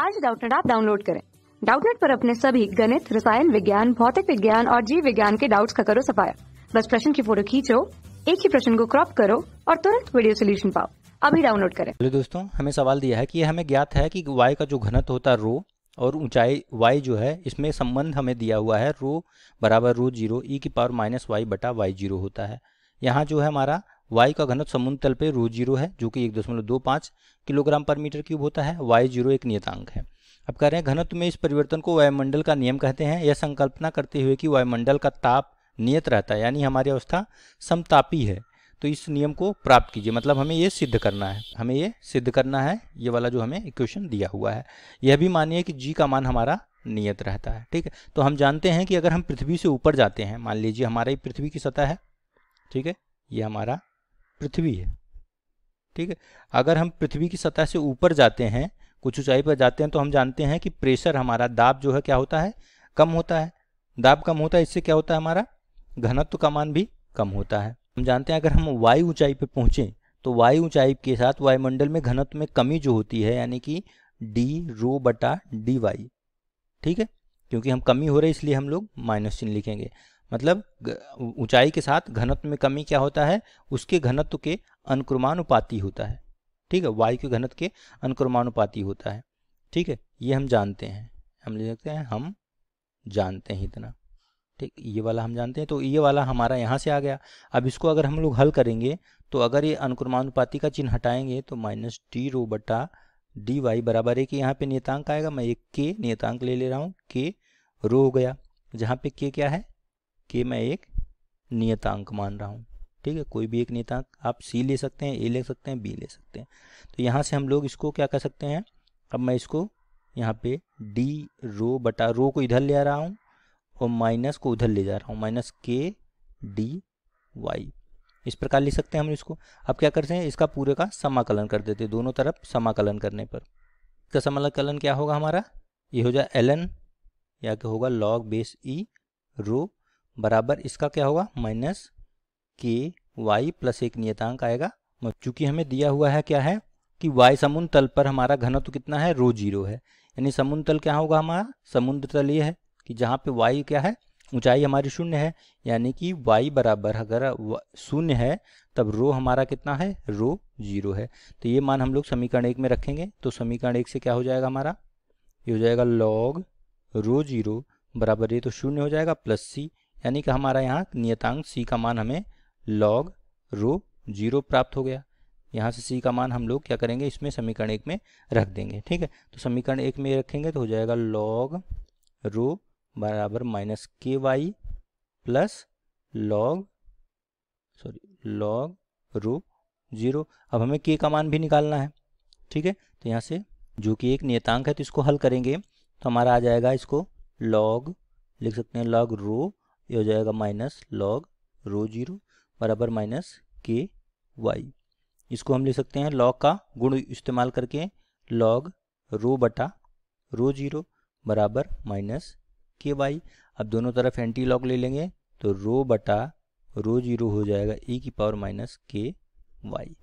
आज डाउटनेट आप डाउनलोड करें डाउटनेट पर अपने सभी गणित रसायन विज्ञान भौतिक विज्ञान और जीव विज्ञान के डाउट्स का करो सफाया बस प्रश्न की फोटो खींचो एक ही प्रश्न को क्रॉप करो और तुरंत वीडियो सोल्यूशन पाओ अभी डाउनलोड करें हेलो दोस्तों हमें सवाल दिया है कि हमें ज्ञात है कि वाई का जो घनत्व होता है रो और ऊंचाई वाई जो है इसमें संबंध हमें दिया हुआ है रो बराबर रो जीरो ई की पावर माइनस वाई बटा वाई जीरो होता है यहाँ जो है हमारा वाई का घनत्व समुद्र तल पे रो जीरो है जो कि एक दशमलव दो पाँच किलोग्राम पर मीटर क्यूब होता है वाई जीरो एक नियतांक है अब कह रहे हैं घनत्व में इस परिवर्तन को वायुमंडल का नियम कहते हैं यह संकल्पना करते हुए कि वायुमंडल का ताप नियत रहता है यानी हमारी अवस्था समतापी है तो इस नियम को प्राप्त कीजिए मतलब हमें ये सिद्ध करना है हमें ये सिद्ध करना है ये वाला जो हमें इक्वेशन दिया हुआ है यह भी मानिए कि जी का मान हमारा नियत रहता है ठीक है तो हम जानते हैं कि अगर हम पृथ्वी से ऊपर जाते हैं मान लीजिए हमारी पृथ्वी की सतह है ठीक है ये हमारा पृथ्वी है ठीक है अगर हम पृथ्वी की सतह से ऊपर जाते हैं कुछ ऊंचाई पर जाते हैं तो हम जानते हैं कि प्रेशर हमारा दाब जो है क्या होता है कम होता है दाब कम होता है इससे क्या होता है हमारा घनत्व का मान भी कम होता है हम जानते हैं अगर हम वायु ऊंचाई पर पहुंचे तो वायु ऊंचाई के साथ वायुमंडल में घनत्व में कमी जो होती है यानी कि डी रो बटा डी वाई ठीक है क्योंकि हम कमी हो रही इसलिए हम लोग माइनस चिन्ह लिखेंगे मतलब ऊंचाई के साथ घनत्व में कमी क्या होता है उसके घनत्व के अनुक्रमानुपाती होता है ठीक है वायु के घनत्व के अनुक्रमानुपाती होता है ठीक है ये हम जानते हैं हम ले सकते हैं हम जानते हैं इतना ठीक ये वाला हम जानते हैं तो ये वाला हमारा यहाँ से आ गया अब इसको अगर हम लोग हल करेंगे तो अगर ये अनुक्रमानुपाति का चिन्ह हटाएंगे तो माइनस डी रो बटा डी वाई बराबर एक यहाँ पे नियतांक आएगा मैं एक के नियतांक ले ले रहा हूँ के रो हो गया जहाँ पे के क्या है के मैं एक नियतांक मान रहा हूँ ठीक है कोई भी एक नियतांक आप सी ले सकते हैं ए ले सकते हैं बी ले सकते हैं तो यहाँ से हम लोग इसको क्या कर सकते हैं अब मैं इसको यहाँ पे डी रो बटा रो को इधर ले आ रहा हूँ और माइनस को उधर ले जा रहा हूँ माइनस के डी वाई इस प्रकार ले सकते हैं हम इसको अब क्या करते हैं इसका पूरे का समाकलन कर देते हैं दोनों तरफ समाकलन करने पर इसका समाकलन क्या होगा हमारा ये हो जाए एल एन या क्या होगा लॉग बेस ई रो बराबर इसका क्या होगा माइनस के वाई प्लस एक नियतांक आएगा चूंकि हमें दिया हुआ है क्या है कि वाई समुद्र तल पर हमारा घनत्व कितना है रो जीरो है यानी समुद्र तल क्या होगा हमारा समुद्र तल ये है कि जहाँ पे वाई क्या है ऊंचाई हमारी शून्य है यानी कि वाई बराबर अगर शून्य है तब रो हमारा कितना है रो जीरो है तो ये मान हम लोग समीकरण एक में रखेंगे तो समीकरण एक से क्या हो जाएगा हमारा ये हो जाएगा लॉग रो जीरो बराबर ये तो शून्य हो जाएगा प्लस सी यानी कि हमारा यहाँ नियतांक सी का मान हमें लॉग रो जीरो प्राप्त हो गया यहाँ से सी का मान हम लोग क्या करेंगे इसमें समीकरण एक में रख देंगे ठीक है तो समीकरण एक में रखेंगे तो हो जाएगा लॉग रो बराबर minus k y plus log sorry log rho zero अब हमें के का मान भी निकालना है ठीक है तो यहाँ से जो कि एक नियतांक है तो इसको हल करेंगे तो हमारा आ जाएगा इसको लॉग लिख सकते हैं लॉग रो ये हो जाएगा माइनस लॉग रो जीरो बराबर माइनस के वाई इसको हम ले सकते हैं लॉग का गुण इस्तेमाल करके लॉग रो बटा रो जीरो बराबर माइनस के वाई अब दोनों तरफ एंटी लॉग ले लेंगे तो रो बटा रो जीरो हो जाएगा ई e की पावर माइनस के वाई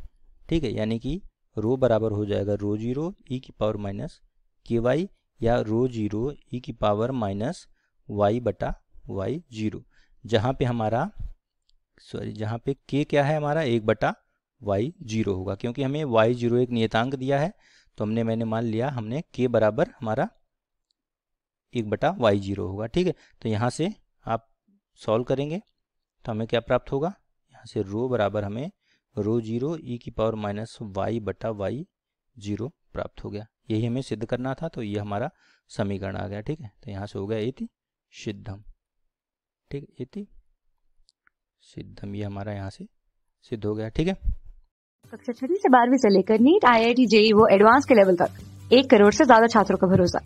ठीक है यानी कि रो बराबर हो जाएगा रो जीरो ई की पावर माइनस के वाई या रो जीरो ई की पावर माइनस वाई बटा वाई जीरो जहाँ पे हमारा सॉरी जहाँ पे के क्या है हमारा एक बटा वाई जीरो होगा क्योंकि हमें वाई जीरो एक नियतांक दिया है तो हमने मैंने मान लिया हमने के बराबर हमारा एक बटा वाई जीरो होगा ठीक है तो यहाँ से आप सॉल्व करेंगे तो हमें क्या प्राप्त होगा यहाँ से रो बराबर हमें रो जीरो ई की पावर माइनस वाई बटा वाई जीरो प्राप्त हो गया यही हमें सिद्ध करना था तो ये हमारा समीकरण आ गया ठीक है तो यहाँ से हो गया थी सिद्धम ठीक है इति सिद्धम ये हमारा यहाँ से सिद्ध हो गया ठीक है कक्षा छठी से बारहवीं से लेकर NEET I I T JEE वो एडवांस के लेवल तक एक करोड़ से ज्यादा छात्रों का भरोसा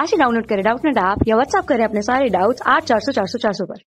आज ही डाउनलोड करें डाउट नेट ऐप या व्हाट्सअप करें अपने सारे डाउट्स आठ चार सौ चार सौ चार सौ पर